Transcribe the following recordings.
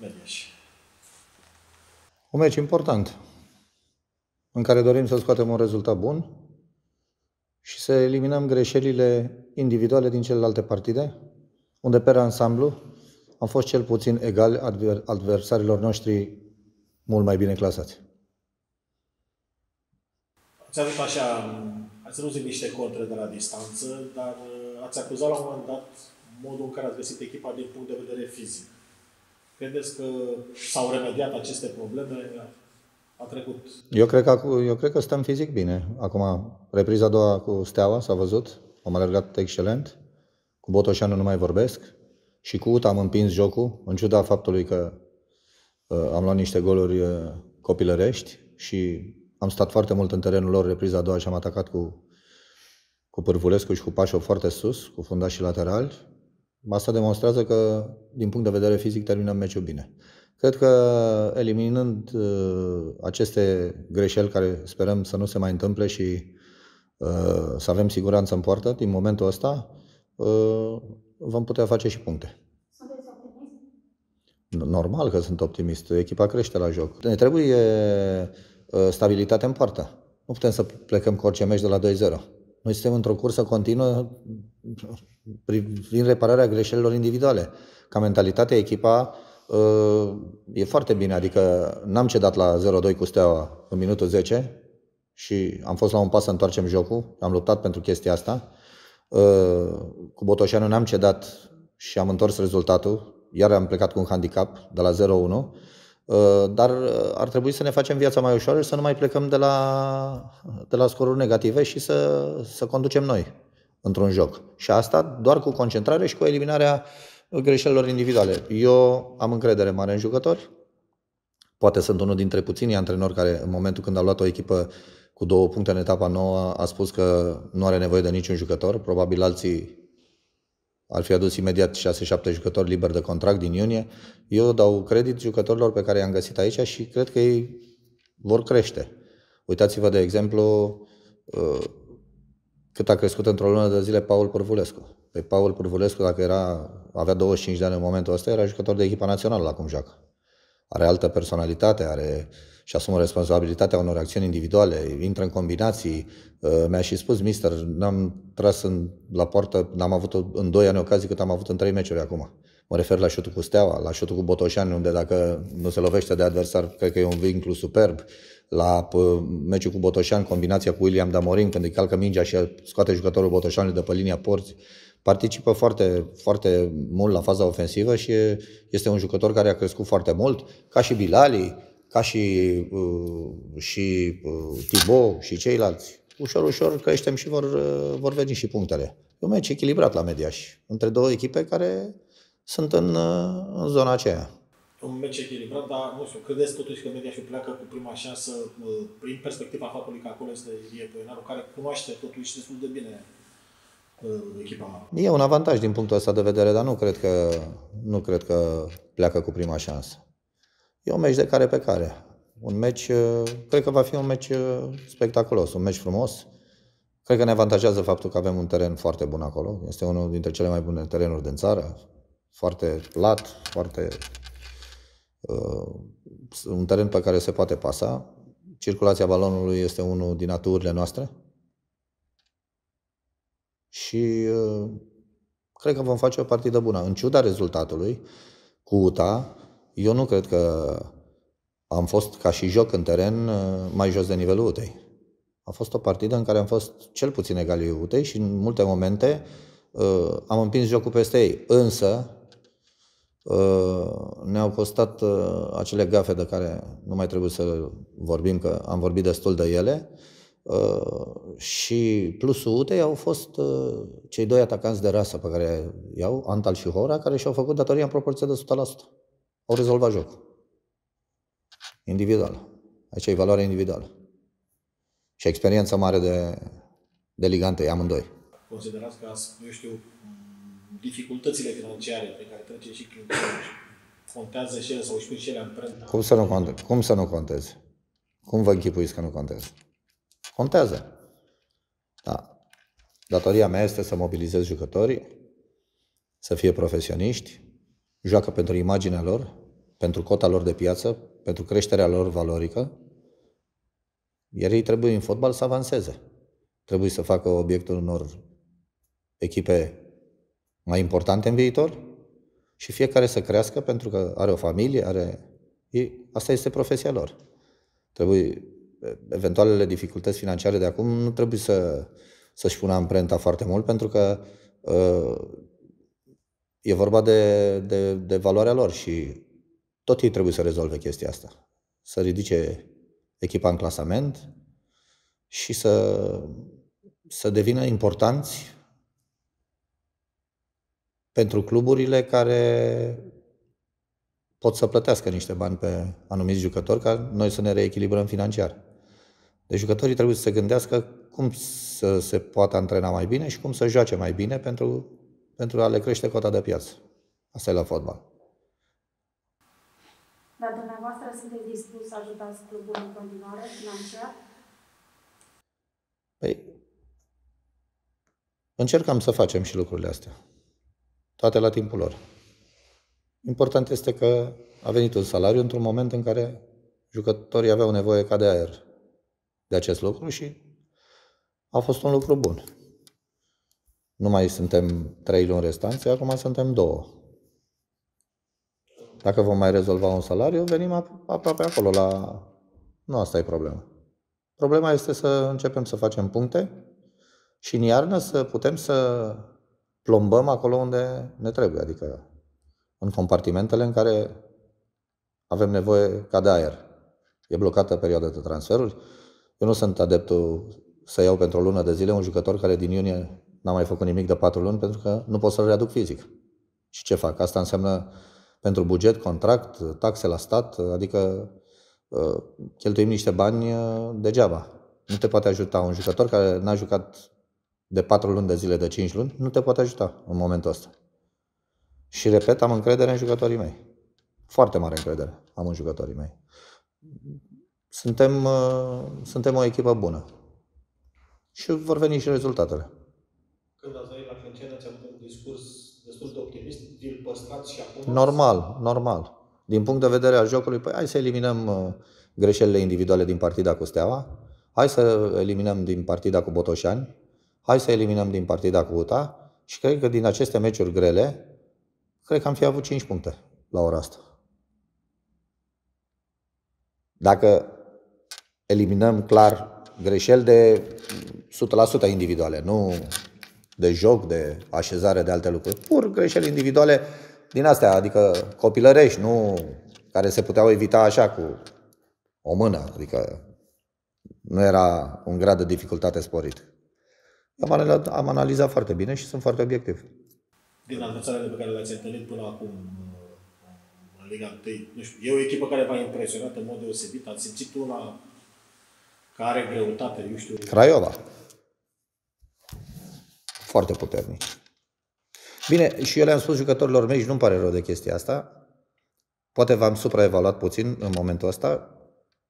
Beneș. Un meci important, în care dorim să scoatem un rezultat bun și să eliminăm greșelile individuale din celelalte partide, unde pe ansamblu am fost cel puțin egal adversarilor noștri mult mai bine clasați. Ați avut așa, ați luat niște contre de la distanță, dar uh, ați acuzat la un moment dat modul în care ați găsit echipa din punct de vedere fizic. Credeți că s-au remediat aceste probleme? A trecut. Eu cred că, eu cred că stăm fizic bine. Acum, repriza a doua cu Steaua s-a văzut. Am alergat excelent. Cu Botoșanu nu mai vorbesc. Și cu UTA am împins jocul, în ciuda faptului că uh, am luat niște goluri uh, copilărești și am stat foarte mult în terenul lor repriza a doua și am atacat cu, cu Pârvulescu și cu Pașo foarte sus, cu fundașii laterali. Asta demonstrează că, din punct de vedere fizic, terminăm meciul bine. Cred că eliminând uh, aceste greșeli care sperăm să nu se mai întâmple și uh, să avem siguranță în poartă, din momentul ăsta uh, vom putea face și puncte. Sunteți optimist? Normal că sunt optimist. Echipa crește la joc. Ne trebuie uh, stabilitate în poartă. Nu putem să plecăm cu orice meci de la 2-0. Noi suntem într-o cursă continuă prin repararea greșelilor individuale. Ca mentalitate, echipa uh, e foarte bine, adică n-am cedat la 0-2 cu Steaua în minutul 10 și am fost la un pas să întoarcem jocul, am luptat pentru chestia asta. Uh, cu Botoșanu n-am cedat și am întors rezultatul, iar am plecat cu un handicap de la 0-1 Uh, dar uh, ar trebui să ne facem viața mai ușoară și să nu mai plecăm de la, de la scoruri negative și să, să conducem noi într-un joc. Și asta doar cu concentrare și cu eliminarea greșelilor individuale. Eu am încredere mare în jucători. Poate sunt unul dintre puținii antrenori care în momentul când a luat o echipă cu două puncte în etapa nouă a spus că nu are nevoie de niciun jucător. Probabil alții ar fi adus imediat 6-7 jucători liberi de contract din iunie. Eu dau credit jucătorilor pe care i-am găsit aici și cred că ei vor crește. Uitați-vă, de exemplu, uh, cât a crescut într-o lună de zile Paul Părvulescu. Pe păi Paul Părvulescu, dacă era, avea 25 de ani în momentul ăsta, era jucător de echipa națională la cum joacă. Are altă personalitate, are uh, și asumă responsabilitatea unor acțiuni individuale, intră în combinații. Uh, mi-a și spus, mister, n-am tras în, la poartă, n-am avut în 2 ani ocazii cât am avut în 3 meciuri acum. Mă refer la șutul cu Steaua, la șutul cu Botoșani, unde dacă nu se lovește de adversar, cred că e un vinclu superb. La uh, meciul cu Botoșani, combinația cu William Damorin, când îi calcă mingea și scoate jucătorul Botoșani de pe linia porți, participă foarte, foarte mult la faza ofensivă și este un jucător care a crescut foarte mult, ca și Bilali, ca și, uh, și uh, Tibo și ceilalți, ușor, ușor că și vor, uh, vor veni și punctele. E un meci echilibrat la Mediaș, între două echipe care sunt în, în zona aceea. Un meci echilibrat, dar nu știu, credeți totuși că Mediașul pleacă cu prima șansă prin perspectiva faptului că acolo este Ilie Poenaru, care cunoaște totuși destul de bine echipa. E un avantaj din punctul ăsta de vedere, dar nu cred că, nu cred că pleacă cu prima șansă. E un meci de care pe care. Un meci, uh, cred că va fi un meci uh, spectaculos, un meci frumos. Cred că ne avantajează faptul că avem un teren foarte bun acolo. Este unul dintre cele mai bune terenuri din țară. Foarte plat, foarte... Uh, un teren pe care se poate pasa. Circulația balonului este unul din aturile noastre. Și uh, cred că vom face o partidă bună. În ciuda rezultatului, cu UTA, eu nu cred că am fost ca și joc în teren uh, mai jos de nivelul Utei. A fost o partidă în care am fost cel puțin egal Utei și în multe momente uh, am împins jocul peste ei. Însă uh, ne-au costat uh, acele gafe de care nu mai trebuie să vorbim, că am vorbit destul de ele. Uh, și plusul Utei au fost uh, cei doi atacanți de rasă pe care iau, Antal și Hora, care și-au făcut datoria în proporție de 100% au rezolvat jocul. Individual. Aici e valoarea individuală. Și experiența mare de, de Liga amândoi. Considerați că, eu știu, dificultățile financiare pe care trece și când contează și ele sau își pun și ele amprenta? Cum să nu, conteze cum să nu conteze? Cum vă închipuiți că nu contează? Contează. Da. Datoria mea este să mobilizez jucătorii, să fie profesioniști, joacă pentru imaginea lor, pentru cota lor de piață, pentru creșterea lor valorică, iar ei trebuie în fotbal să avanseze. Trebuie să facă obiectul unor echipe mai importante în viitor și fiecare să crească pentru că are o familie, are... Ei, asta este profesia lor. Trebuie, eventualele dificultăți financiare de acum nu trebuie să, să-și pună amprenta foarte mult pentru că uh, e vorba de, de, de valoarea lor și tot ei trebuie să rezolve chestia asta. Să ridice echipa în clasament și să, să devină importanți pentru cluburile care pot să plătească niște bani pe anumiți jucători ca noi să ne reechilibrăm financiar. Deci jucătorii trebuie să se gândească cum să se poată antrena mai bine și cum să joace mai bine pentru pentru a le crește cota de piață. Asta e la fotbal. Dar dumneavoastră sunteți dispus să ajutați clubul în continuare financiar? Păi, încercăm să facem și lucrurile astea. Toate la timpul lor. Important este că a venit un salariu într-un moment în care jucătorii aveau nevoie ca de aer de acest lucru și a fost un lucru bun. Nu mai suntem trei luni restanțe, acum suntem două. Dacă vom mai rezolva un salariu, venim aproape acolo la... Nu asta e problema. Problema este să începem să facem puncte și în iarnă să putem să plombăm acolo unde ne trebuie, adică în compartimentele în care avem nevoie ca de aer. E blocată perioada de transferuri. Eu nu sunt adeptul să iau pentru o lună de zile un jucător care din iunie n-am mai făcut nimic de patru luni pentru că nu pot să-l readuc fizic. Și ce fac? Asta înseamnă pentru buget, contract, taxe la stat, adică ă, cheltuim niște bani ă, degeaba. Nu te poate ajuta un jucător care n-a jucat de patru luni de zile, de cinci luni, nu te poate ajuta în momentul ăsta. Și repet, am încredere în jucătorii mei. Foarte mare încredere am în jucătorii mei. Suntem, ă, suntem o echipă bună. Și vor veni și rezultatele. Când ați venit la Crâncenă, ți avut un discurs destul de optimist, vi-l păstrați și acum? Normal, normal. Din punct de vedere al jocului, păi hai să eliminăm uh, greșelile individuale din partida cu Steaua, hai să eliminăm din partida cu Botoșani, hai să eliminăm din partida cu UTA și cred că din aceste meciuri grele, cred că am fi avut 5 puncte la ora asta. Dacă eliminăm clar greșeli de 100% individuale, nu de joc, de așezare, de alte lucruri. Pur greșeli individuale din astea, adică copilărești, nu care se puteau evita așa cu o mână, adică nu era un grad de dificultate sporit. Am analizat, am analizat foarte bine și sunt foarte obiectiv. Din adversarele pe care le-ați întâlnit până acum în Liga 1, nu știu, e o echipă care v-a impresionat în mod deosebit? Ați simțit una care are greutate, eu știu. Craiova foarte puternic. Bine, și eu le-am spus jucătorilor mei și nu-mi pare rău de chestia asta. Poate v-am supraevaluat puțin în momentul ăsta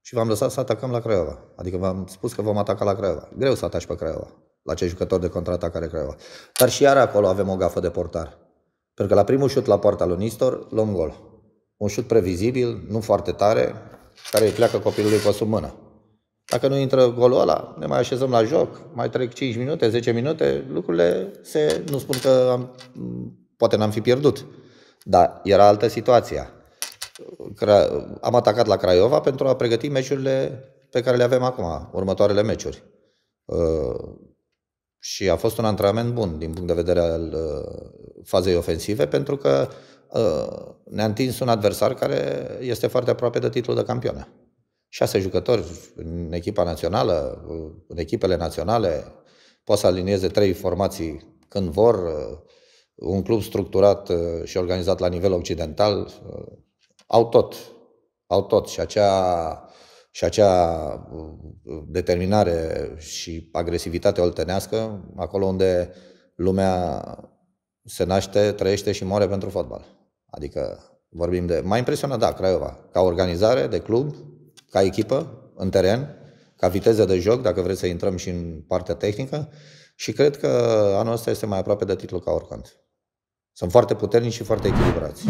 și v-am lăsat să atacăm la Craiova. Adică v-am spus că vom ataca la Craiova. Greu să ataci pe Craiova, la cei jucători de contraatacare Craiova. Dar și iar acolo avem o gafă de portar. Pentru că la primul șut la poarta lui Nistor, luăm gol. Un șut previzibil, nu foarte tare, care îi pleacă copilului pe sub mână. Dacă nu intră golul ăla, ne mai așezăm la joc, mai trec 5 minute, 10 minute, lucrurile se... Nu spun că am, poate n-am fi pierdut, dar era altă situația. Am atacat la Craiova pentru a pregăti meciurile pe care le avem acum, următoarele meciuri. Uh, și a fost un antrenament bun din punct de vedere al uh, fazei ofensive, pentru că uh, ne-a întins un adversar care este foarte aproape de titlul de campionă șase jucători în echipa națională, în echipele naționale, pot să alinieze trei formații când vor, un club structurat uh, și organizat la nivel occidental, uh, au tot, au tot și acea, și acea uh, determinare și agresivitate oltenească, acolo unde lumea se naște, trăiește și moare pentru fotbal. Adică vorbim de... mai impresionat, da, Craiova, ca organizare de club, ca echipă, în teren, ca viteză de joc, dacă vreți să intrăm și în partea tehnică. Și cred că anul ăsta este mai aproape de titlu ca oricând. Sunt foarte puternici și foarte echilibrați.